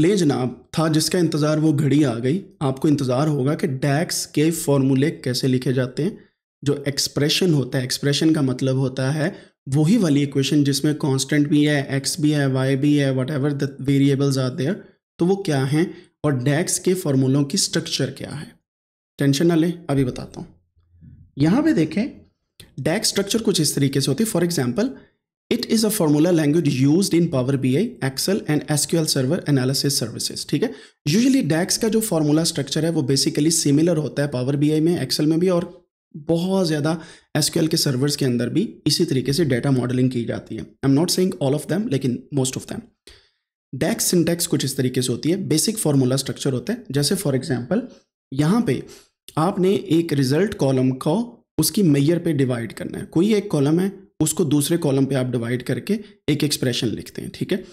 ले जनाब था जिसका इंतज़ार वो घड़ी आ गई आपको इंतज़ार होगा कि डैक्स के फॉर्मूले कैसे लिखे जाते हैं जो एक्सप्रेशन होता है एक्सप्रेशन का मतलब होता है वही वाली इक्वेशन जिसमें कांस्टेंट भी है एक्स भी है वाई भी है whatever the variables are there तो वो क्या हैं और डैक्स के फॉर्मूलों की स्ट्रक्चर क्या है टेंशन ना लें अभी बताता हूँ यहाँ पे देखें डैक्स स्ट्रक्चर कुछ इस तरीके से होती है for example it is a formula language use in power B I Excel and SQL Server Analysis Services ठीक है यूजली डैक्स का जो फॉर्मूला स्ट्रक्चर है वो बेसिकली सिमिलर होता है पावर बी आई में एक्सल में भी और बहुत ज़्यादा एसक्यूएल के सर्वर्स के अंदर भी इसी तरीके से डेटा मॉडलिंग की जाती है I am not saying all of them लेकिन most of them DAX syntax कुछ इस तरीके से होती है बेसिक फॉर्मूला स्ट्रक्चर होता है जैसे फॉर एग्जाम्पल यहाँ पे आपने एक रिजल्ट कॉलम को उसकी मैयर पे डिवाइड करना है कोई एक कॉलम है उसको दूसरे कॉलम पे आप डिवाइड करके एक एक्सप्रेशन लिखते हैं ठीक है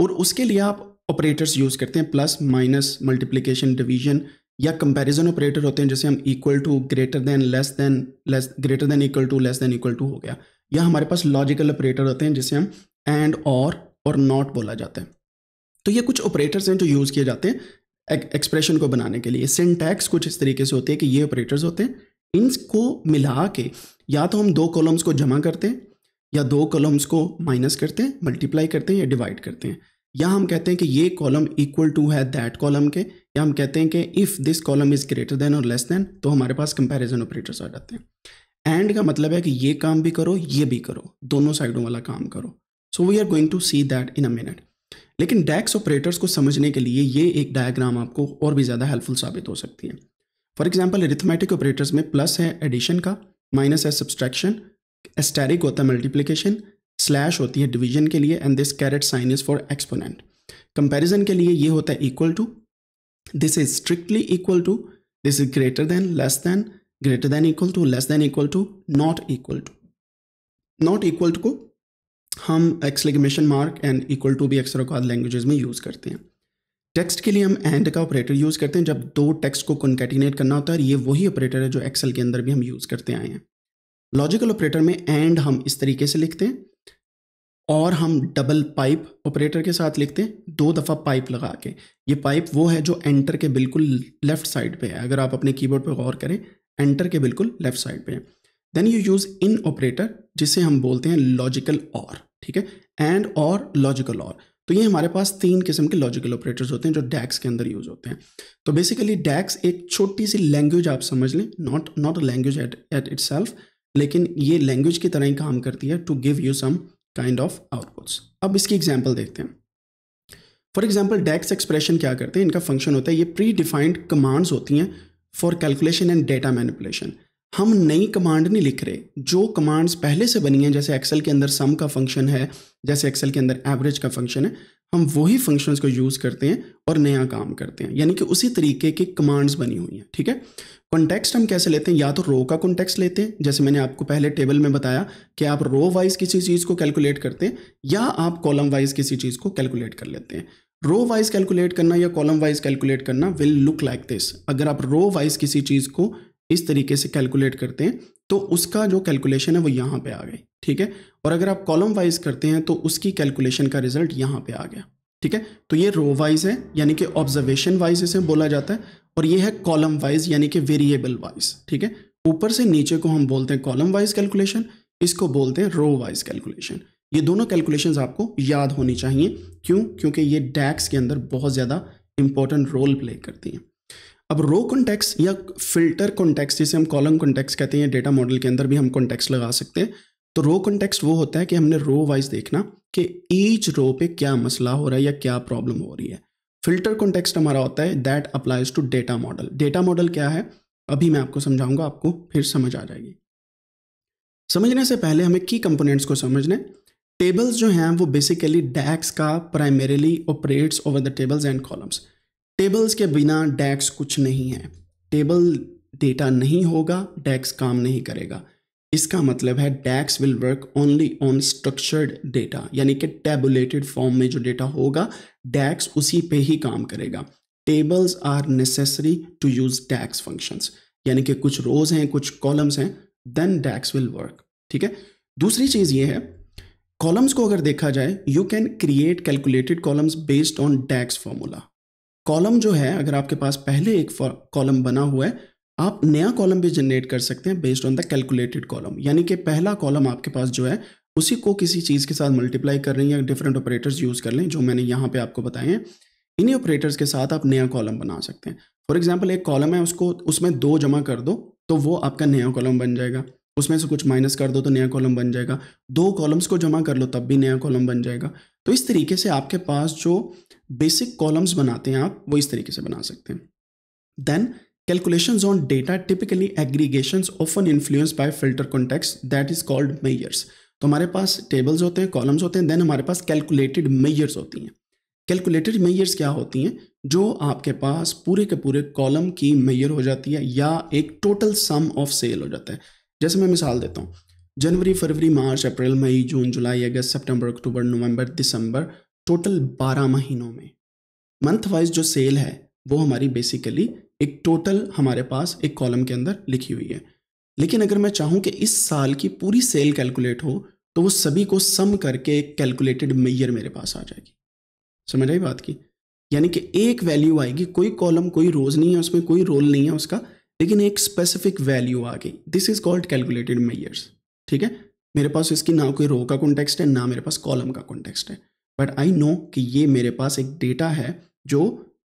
और उसके लिए आप ऑपरेटर्स यूज़ करते हैं प्लस माइनस मल्टीप्लीकेशन डिवीजन या कंपैरिजन ऑपरेटर होते हैं जैसे हम equal to greater than less than less greater than equal to less than equal to हो गया या हमारे पास लॉजिकल ऑपरेटर होते हैं जिसे हम एंड और और नॉट बोला जाता है तो ये कुछ ऑपरेटर्स हैं जो यूज़ किए जाते हैं एक्सप्रेशन को बनाने के लिए सिंटैक्स कुछ इस तरीके से होते हैं कि ये ऑपरेटर्स होते हैं इनको मिला के या तो हम दो कॉलम्स को जमा करते हैं या दो कॉलम्स को माइनस करते हैं मल्टीप्लाई करते हैं या डिवाइड करते हैं या हम कहते हैं कि ये कॉलम इक्वल टू है दैट कॉलम के या हम कहते हैं कि if this column is greater than और लेस देन तो हमारे पास कंपैरिजन ऑपरेटर्स आ जाते हैं एंड का मतलब है कि ये काम भी करो ये भी करो दोनों साइडों वाला काम करो so we are going to see that in a minute लेकिन डैक्स ऑपरेटर्स को समझने के लिए ये एक डायग्राम आपको और भी ज़्यादा हेल्पफुल साबित हो सकती है फॉर एग्जाम्पल रिथमेटिक ऑपरेटर्स में प्लस है एडिशन का माइनस है सब्सट्रैक्शन एस्टेरिक होता है मल्टीप्लीकेशन स्लैश होती है डिवीजन के लिए and this caret sign is for exponent comparison के लिए ये होता है equal to this is strictly equal to this is greater than less than greater than equal to less than equal to not equal to not equal to को हम exclamation mark and equal to भी अक्सर अकाद languages में use करते हैं text के लिए हम एंड का ऑपरेटर यूज़ करते हैं जब दो टेक्स्ट को कंकेटिनेट करना होता है ये वही ऑपरेटर है जो एक्सेल के अंदर भी हम यूज़ करते आए हैं लॉजिकल ऑपरेटर में एंड हम इस तरीके से लिखते हैं और हम डबल पाइप ऑपरेटर के साथ लिखते हैं दो दफ़ा पाइप लगा के ये पाइप वो है जो एंटर के बिल्कुल लेफ्ट साइड पे है अगर आप अपने कीबोर्ड पे गौर करें एंटर के बिल्कुल लेफ्ट साइड पे है then you use in operator जिसे हम बोलते हैं लॉजिकल और ठीक है एंड और लॉजिकल और तो ये हमारे पास तीन किस्म के लॉजिकल ऑपरेटर्स होते हैं जो डैक्स के अंदर यूज होते हैं तो बेसिकली डैक्स एक छोटी सी लैंग्वेज आप समझ लें not not a language at at itself लेकिन ये लैंग्वेज की तरह ही काम करती है to give you some kind of outputs अब इसकी एग्जाम्पल देखते हैं फॉर एग्जाम्पल डैक्स एक्सप्रेशन क्या करते हैं इनका फंक्शन होता है ये प्री डिफाइंड कमांड्स होती हैं for calculation and data manipulation हम नई कमांड नहीं लिख रहे जो कमांड्स पहले से बनी हैं जैसे एक्सेल के अंदर सम का फंक्शन है जैसे एक्सेल के अंदर एवरेज का फंक्शन है हम वही फंक्शंस को यूज़ करते हैं और नया काम करते हैं यानी कि उसी तरीके की कमांड्स बनी हुई हैं ठीक है कॉन्टेक्स्ट हम कैसे लेते हैं या तो रो का कॉन्टेक्स्ट लेते हैं जैसे मैंने आपको पहले टेबल में बताया कि आप रो वाइज किसी चीज़ को कैलकुलेट करते हैं या आप कॉलम वाइज किसी चीज़ को कैलकुलेट कर लेते हैं रो वाइज कैलकुलेट करना या कॉलम वाइज कैलकुलेट करना विल लुक लाइक दिस अगर आप रो वाइज किसी चीज़ को इस तरीके से कैलकुलेट करते हैं तो उसका जो कैलकुलेशन है वो यहाँ पे आ गई ठीक है और अगर आप कॉलम वाइज करते हैं तो उसकी कैलकुलेशन का रिजल्ट यहाँ पे आ गया ठीक है तो ये रो वाइज है यानी कि ऑब्जर्वेशन वाइज इसे बोला जाता है और ये है कॉलम वाइज यानी कि वेरिएबल वाइज ठीक है ऊपर से नीचे को हम बोलते हैं कॉलम वाइज कैलकुलेशन इसको बोलते हैं रो वाइज कैलकुलेशन ये दोनों कैलकुलेशन आपको याद होनी चाहिए क्यों क्योंकि ये डैक्स के अंदर बहुत ज़्यादा इंपॉर्टेंट रोल प्ले करती हैं अब रो कॉन्टेक्स या फिल्टर कॉन्टेक्स जिसे हम कॉलम कॉन्टेक्स कहते हैं डेटा मॉडल के अंदर भी हम कॉन्टेक्स लगा सकते हैं तो रो कॉन्टेक्स वो होता है कि हमने रो वाइज देखना कि ईच रो पे क्या मसला हो रहा है या क्या प्रॉब्लम हो रही है फिल्टर कॉन्टेक्स हमारा होता है that applies to data model data model क्या है अभी मैं आपको समझाऊंगा आपको फिर समझ आ जाएगी समझने से पहले हमें की कंपोनेंट्स को समझना है टेबल्स जो हैं वो बेसिकली डैक्स का primarily operates over the tables and columns tables के बिना डैक्स कुछ नहीं है टेबल डेटा नहीं होगा डैक्स काम नहीं करेगा इसका मतलब है DAX will work only on structured data यानी कि टेबुलेटेड फॉर्म में जो डेटा होगा डैक्स उसी पे ही काम करेगा tables are necessary to use DAX functions यानी कि कुछ रोज हैं कुछ कॉलम्स हैं देन डैक्स विल वर्क ठीक है दूसरी चीज़ ये है कॉलम्स को अगर देखा जाए you can create calculated columns based on DAX formula column जो है अगर आपके पास पहले एक कॉलम बना हुआ है आप नया कॉलम भी जनरेट कर सकते हैं based on the calculated column यानी कि पहला कॉलम आपके पास जो है उसी को किसी चीज़ के साथ मल्टीप्लाई कर लें या डिफरेंट ऑपरेटर्स यूज़ कर लें जो मैंने यहाँ पे आपको बताए हैं इन्हीं ऑपरेटर्स के साथ आप नया कॉलम बना सकते हैं फॉर एग्जाम्पल एक कॉलम है उसको उसमें दो जमा कर दो तो वो आपका नया कॉलम बन जाएगा उसमें से कुछ माइनस कर दो तो नया कॉलम बन जाएगा दो कॉलम्स को जमा कर लो तब भी नया कॉलम बन जाएगा तो इस तरीके से आपके पास जो बेसिक कॉलम्स बनाते हैं आप वो इस तरीके से बना सकते हैं then calculation on data typically aggregation often influence by filter context that is called measures तो हमारे पास टेबल्स होते हैं कॉलम्स होते हैं देन हमारे पास कैलकुलेटेड मेयर्स होती हैं कैलकुलेटेड मेयर्स क्या होती हैं जो आपके पास पूरे के पूरे कॉलम की मेयर हो जाती है या एक टोटल सम ऑफ सेल हो जाता है जैसे मैं मिसाल देता हूँ जनवरी फरवरी मार्च अप्रैल मई जून जुलाई अगस्त सितंबर अक्टूबर नवंबर दिसंबर टोटल बारह महीनों में मंथ वाइज जो सेल है वो हमारी बेसिकली एक टोटल हमारे पास एक कॉलम के अंदर लिखी हुई है लेकिन अगर मैं चाहूँ कि इस साल की पूरी सेल कैलकुलेट हो तो वो सभी को सम करके एक कैलकुलेटेड मैयर मेरे पास आ जाएगी समझ आई बात की यानी कि एक वैल्यू आएगी कोई कॉलम कोई रोज़ नहीं है उसमें कोई रोल नहीं है उसका लेकिन एक स्पेसिफिक वैल्यू आ गई this is called calculated measures ठीक है मेरे पास इसकी ना कोई रो का कॉन्टेक्स्ट है ना मेरे पास कॉलम का कॉन्टेक्स्ट है बट आई नो कि ये मेरे पास एक डेटा है जो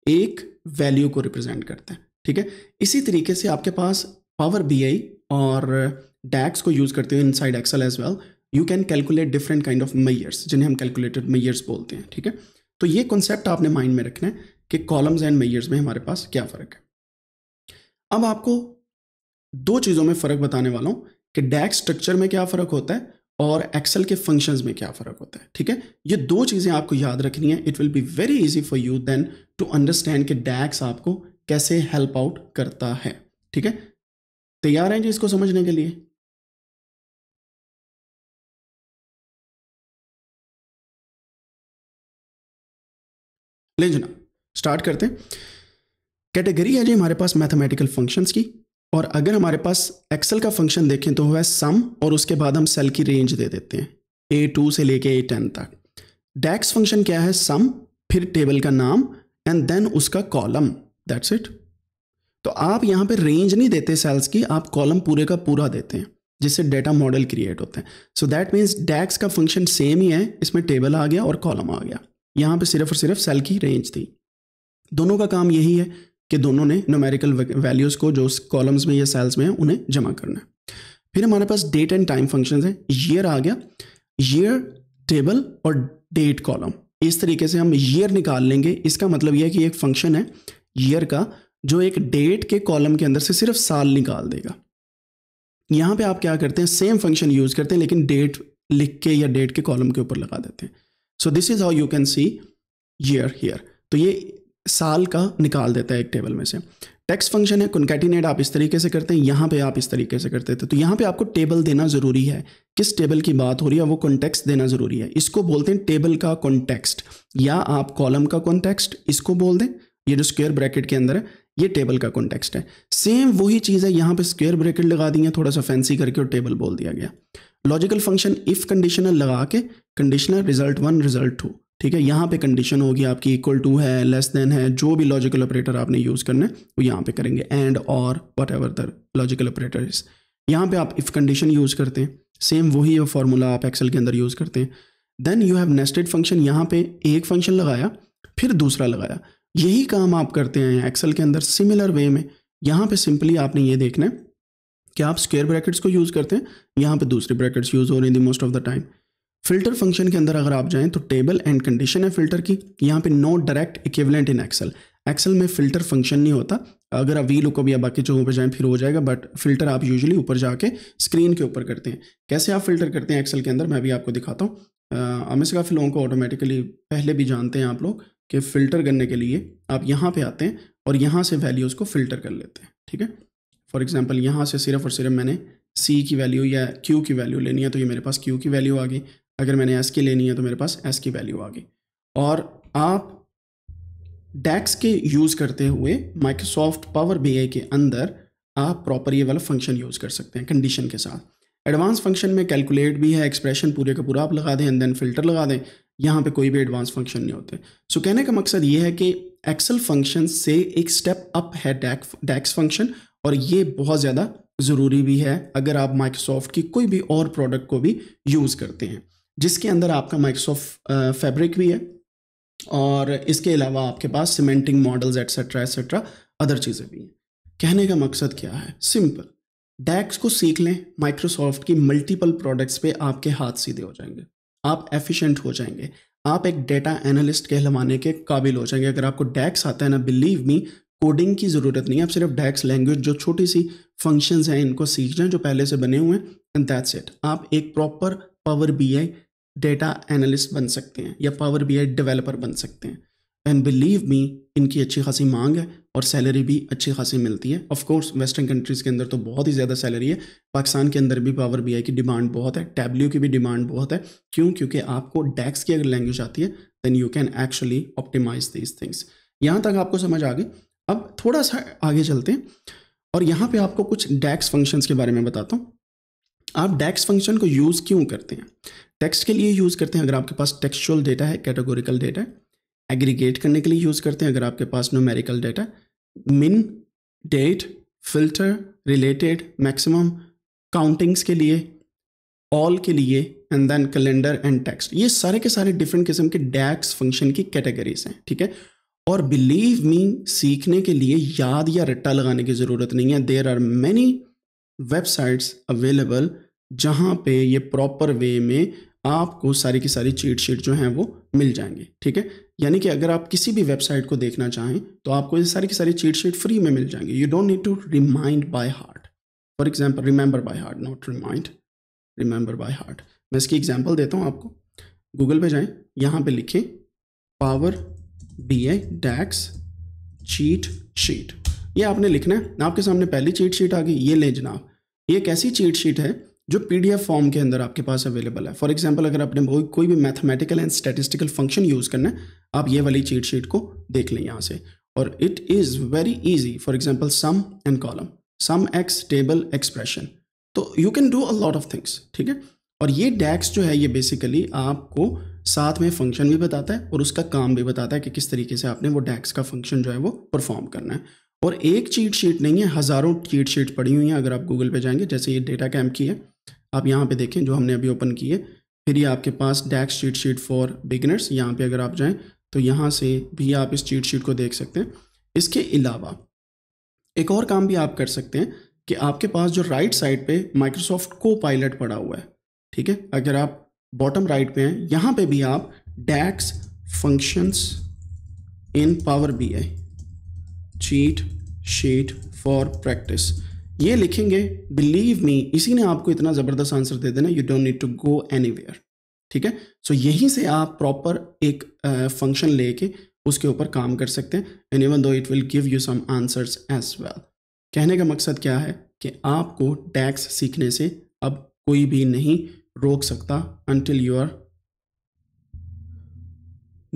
एक वैल्यू को रिप्रेजेंट करता है ठीक है इसी तरीके से आपके पास पावर बी आई और डैक्स को यूज़ करते हुए inside Excel as well you can calculate different kind of measures जिन्हें हम कैलकुलेटेड मेयर्स बोलते हैं ठीक है तो ये कॉन्सेप्ट आपने माइंड में रखना है कि कॉलम्स एंड मेयर्स में हमारे पास क्या फ़र्क है अब आपको दो चीज़ों में फ़र्क बताने वाला हूं कि डैक्स स्ट्रक्चर में क्या फ़र्क होता है और एक्सेल के फंक्शंस में क्या फ़र्क होता है ठीक है ये दो चीज़ें आपको याद रखनी है it will be very easy for you then to understand कि डैक्स आपको कैसे हेल्प आउट करता है ठीक है तैयार हैं जी इसको समझने के लिए ले जना स्टार्ट करते हैं कैटेगरी है जी हमारे पास मैथमेटिकल फंक्शंस की और अगर हमारे पास एक्सेल का फंक्शन देखें तो है सम और उसके बाद हम सेल की रेंज दे देते हैं ए टू से लेके ए टेन तक डैक्स फंक्शन क्या है सम फिर टेबल का नाम एंड देन उसका कॉलम दैट्स इट तो आप यहाँ पे रेंज नहीं देते सेल्स की आप कॉलम पूरे का पूरा देते हैं जिससे डेटा मॉडल क्रिएट होते हैं सो दैट मीन्स डैक्स का फंक्शन सेम ही है इसमें टेबल आ गया और कॉलम आ गया यहाँ पे सिर्फ और सिर्फ सेल की रेंज थी दोनों का काम यही है कि दोनों ने नोमेरिकल वैल्यूज़ को जो कॉलम्स में या सेल्स में है उन्हें जमा करना है फिर हमारे पास डेट एंड टाइम फंक्शन है ईयर आ गया ईयर टेबल और डेट कॉलम इस तरीके से हम ईयर निकाल लेंगे इसका मतलब यह है कि एक फंक्शन है ईयर का जो एक डेट के कॉलम के अंदर से सिर्फ साल निकाल देगा यहाँ पे आप क्या करते हैं सेम फंक्शन यूज़ करते हैं लेकिन डेट लिख के या डेट के कॉलम के ऊपर लगा देते हैं so this is how you can see year here तो ये साल का निकाल देता है एक टेबल में से टैक्स फंक्शन है कॉन्केटिनेट आप इस तरीके से करते हैं यहाँ पे आप इस तरीके से करते थे तो, तो यहाँ पे आपको टेबल देना ज़रूरी है किस टेबल की बात हो रही है वो कॉन्टेक्स्ट देना ज़रूरी है इसको बोलते हैं टेबल का कॉन्टेक्स्ट या आप कॉलम का कॉन्टेक्स्ट इसको बोल दें ये जो स्क्वेयर ब्रैकेट के अंदर है ये टेबल का कॉन्टेक्स्ट है सेम वही चीज़ है यहाँ पर स्क्वेयर ब्रैकेट लगा दी है थोड़ा सा फैंसी करके और टेबल बोल दिया गया लॉजिकल फंक्शन इफ कंडीशनल लगा के conditional result one result two ठीक है यहाँ पे कंडीशन होगी आपकी इक्वल टू है लेस देन है जो भी लॉजिकल ऑपरेटर आपने यूज़ करना है वो यहाँ पे करेंगे एंड और whatever the logical operator is यहाँ पे आप इफ़ कंडीशन यूज़ करते हैं सेम वही फार्मूला आप एक्सेल के अंदर यूज़ करते हैं then you have nested function यहाँ पे एक फंक्शन लगाया फिर दूसरा लगाया यही काम आप करते हैं एक्सेल के अंदर सिमिलर वे में यहाँ पे सिंपली आपने ये देखना है कि आप स्क्वेयर ब्रैकेट्स को यूज़ करते हैं यहाँ पे दूसरे ब्रैकेट्स यूज़ हो रहे हैं most of the time filter function के अंदर अगर आप जाएं तो टेबल एंड कंडीशन है फिल्टर की यहाँ पे no direct equivalent in Excel Excel में फिल्टर फंक्शन नहीं होता अगर आप वी लुकअप या बाकी जगहों पर जाएं फिर हो जाएगा बट फिल्टर आप यूजुअली ऊपर जाके स्क्रीन के ऊपर करते हैं कैसे आप फिल्टर करते हैं एक्सेल के अंदर मैं भी आपको दिखाता हूँ हमें से काफ़ी लोगों को ऑटोमेटिकली पहले भी जानते हैं आप लोग कि फ़िल्टर करने के लिए आप यहाँ पर आते हैं और यहाँ से वैल्यूज़ को फ़िल्टर कर लेते हैं ठीक है फॉर एग्ज़ाम्पल यहाँ से सिर्फ और सिर्फ मैंने सी की वैल्यू या क्यू की वैल्यू लेनी है तो ये मेरे पास क्यू की वैल्यू आ गई अगर मैंने एस की लेनी है तो मेरे पास एस की वैल्यू आ गई और आप डैक्स के यूज़ करते हुए माइक्रोसॉफ्ट पावर बी के अंदर आप प्रॉपर ये वाला फंक्शन यूज़ कर सकते हैं कंडीशन के साथ एडवांस फंक्शन में कैलकुलेट भी है एक्सप्रेशन पूरे का पूरा आप लगा दें एंड देन फिल्टर लगा दें यहाँ पे कोई भी एडवांस फंक्शन नहीं होते सो so, कहने का मकसद ये है कि एक्सेल फंक्शन से एक स्टेप अप है डैक डैक्स फंक्शन और ये बहुत ज़्यादा ज़रूरी भी है अगर आप माइक्रोसॉफ्ट की कोई भी और प्रोडक्ट को भी यूज़ करते हैं जिसके अंदर आपका माइक्रोसॉफ्ट फैब्रिक भी है और इसके अलावा आपके पास semantic models etcetera etcetera other चीज़ें भी हैं कहने का मकसद क्या है सिंपल डैक्स को सीख लें माइक्रोसॉफ्ट की मल्टीपल प्रोडक्ट्स पे आपके हाथ सीधे हो जाएंगे आप एफिशिएंट हो जाएंगे आप एक डेटा एनालिस्ट कहलवाने के काबिल हो जाएंगे अगर आपको डैक्स आता है ना बिलीव मी कोडिंग की ज़रूरत नहीं है आप सिर्फ डैक्स लैंग्वेज जो छोटी सी फंक्शंस हैं इनको सीख जाएँ जो पहले से बने हुए हैं एंड दैट्स इट आप एक proper power B I data analyst बन सकते हैं या पावर बी आई डेवलपर बन सकते हैं एंड बिलीव मी इनकी अच्छी खासी मांग है और सैलरी भी अच्छी खासी मिलती है ऑफ कोर्स वेस्टर्न कंट्रीज़ के अंदर तो बहुत ही ज़्यादा सैलरी है पाकिस्तान के अंदर भी पावर बी आई की डिमांड बहुत है टैबल्यू की भी डिमांड बहुत है क्यों क्योंकि आपको डैक्स की अगर लैंग्वेज आती है then you can actually optimise these things यहाँ तक आपको समझ आ गई अब थोड़ा सा आगे चलते हैं और यहाँ पे आपको कुछ डैक्स फंक्शंस के बारे में बताता हूँ आप डैक्स फंक्शन को यूज़ क्यों करते हैं टेक्स्ट के लिए यूज़ करते हैं अगर आपके पास टेक्सचुअल डेटा है कैटेगोरिकल डेटा एग्रीगेट करने के लिए यूज़ करते हैं अगर आपके पास numerical data min date filter related maximum countings के लिए ऑल के लिए and then calendar and text ये सारे के सारे डिफरेंट किस्म के डैक्स फंक्शन की कैटेगरीज हैं ठीक है और बिलीव मी सीखने के लिए याद या रट्टा लगाने की ज़रूरत नहीं है there are many websites available जहाँ पे ये प्रॉपर वे में आपको सारी की सारी चीट शीट जो हैं वो मिल जाएंगे ठीक है यानी कि अगर आप किसी भी वेबसाइट को देखना चाहें तो आपको ये सारी की सारी चीट शीट फ्री में मिल जाएंगे you don't need to remind by heart for example remember by heart not remind remember by heart मैं इसकी एग्जाम्पल देता हूँ आपको गूगल पे जाएं यहाँ पे लिखें power B A DAX cheat sheet ये आपने लिखना है आपके सामने पहली चीट शीट आ गई ये लें जनाब ये एक ऐसी चीट शीट है जो पीडीएफ फॉर्म के अंदर आपके पास अवेलेबल है फॉर एग्जाम्पल अगर आपने कोई भी mathematical and statistical function use करना है आप ये वाली चीट शीट को देख लें यहाँ से और it is very easy for example sum and column sum X table expression तो you can do a lot of things ठीक है और ये डैक्स जो है ये बेसिकली आपको साथ में फंक्शन भी बताता है और उसका काम भी बताता है कि किस तरीके से आपने वो डैक्स का फंक्शन जो है वो परफॉर्म करना है और एक चीट शीट नहीं है हज़ारों चीट शीट पड़ी हुई हैं अगर आप गूगल पे जाएंगे जैसे ये डेटा कैम्प की है आप यहाँ पे देखें जो हमने अभी ओपन की है फिर ये आपके पास DAX cheat sheet for beginners यहाँ पे अगर आप जाएं तो यहाँ से भी आप इस चीट शीट को देख सकते हैं इसके अलावा एक और काम भी आप कर सकते हैं कि आपके पास जो राइट साइड पर माइक्रोसॉफ्ट को पायलट पड़ा हुआ है ठीक है अगर आप बॉटम राइट पर हैं यहाँ पर भी आप DAX functions in power B I cheat sheet for practice ये लिखेंगे बिलीव मी इसी ने आपको इतना ज़बरदस्त आंसर दे देना you don't need to go any ठीक है सो so, यहीं से आप प्रॉपर एक फंक्शन uh, लेके उसके ऊपर काम कर सकते हैं and even though it will give you some answers as well कहने का मकसद क्या है कि आपको टैक्स सीखने से अब कोई भी नहीं रोक सकता until you are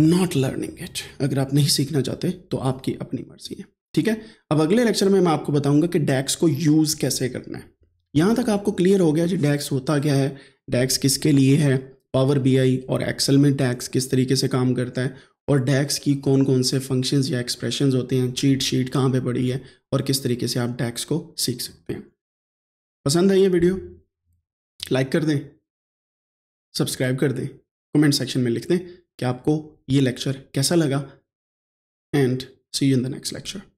not learning it अगर आप नहीं सीखना चाहते तो आपकी अपनी मर्जी है ठीक है अब अगले लेक्चर में मैं आपको बताऊंगा कि डैक्स को यूज़ कैसे करना है यहाँ तक आपको क्लियर हो गया कि डैक्स होता क्या है डैक्स किसके लिए है पावर बी और एक्सेल में डैक्स किस तरीके से काम करता है और डैक्स की कौन कौन से फंक्शंस या एक्सप्रेशंस होते हैं चीट शीट कहाँ पे पड़ी है और किस तरीके से आप डैक्स को सीख सकते हैं पसंद है ये वीडियो लाइक कर दें सब्सक्राइब कर दें कमेंट सेक्शन में लिख दें कि आपको ये लेक्चर कैसा लगा and see you in the next lecture